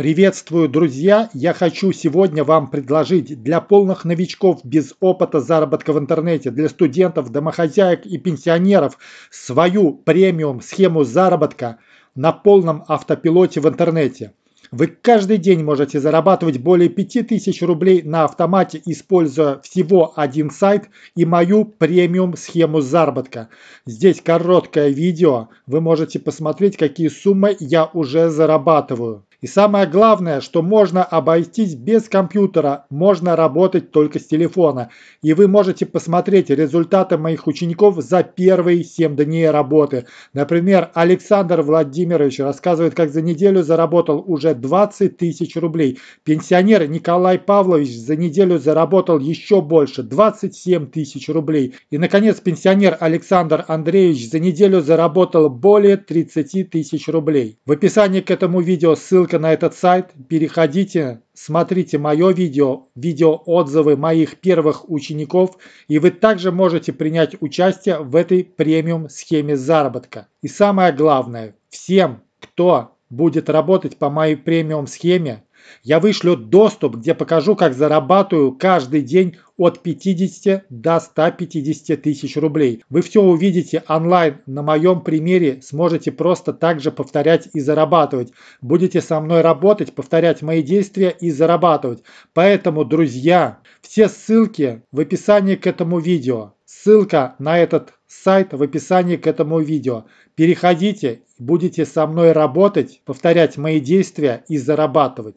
Приветствую, друзья! Я хочу сегодня вам предложить для полных новичков без опыта заработка в интернете, для студентов, домохозяек и пенсионеров свою премиум схему заработка на полном автопилоте в интернете. Вы каждый день можете зарабатывать более 5000 рублей на автомате, используя всего один сайт и мою премиум схему заработка. Здесь короткое видео, вы можете посмотреть, какие суммы я уже зарабатываю. И самое главное, что можно обойтись без компьютера, можно работать только с телефона. И вы можете посмотреть результаты моих учеников за первые 7 дней работы. Например, Александр Владимирович рассказывает, как за неделю заработал уже 20 тысяч рублей. Пенсионер Николай Павлович за неделю заработал еще больше – 27 тысяч рублей. И, наконец, пенсионер Александр Андреевич за неделю заработал более 30 тысяч рублей. В описании к этому видео ссылка ссылка на этот сайт, переходите, смотрите мое видео, видео отзывы моих первых учеников, и вы также можете принять участие в этой премиум схеме заработка. И самое главное, всем, кто будет работать по моей премиум схеме, я вышлю доступ, где покажу, как зарабатываю каждый день от 50 до 150 тысяч рублей. Вы все увидите онлайн на моем примере, сможете просто так же повторять и зарабатывать. Будете со мной работать, повторять мои действия и зарабатывать. Поэтому, друзья, все ссылки в описании к этому видео. Ссылка на этот сайт в описании к этому видео. Переходите, будете со мной работать, повторять мои действия и зарабатывать.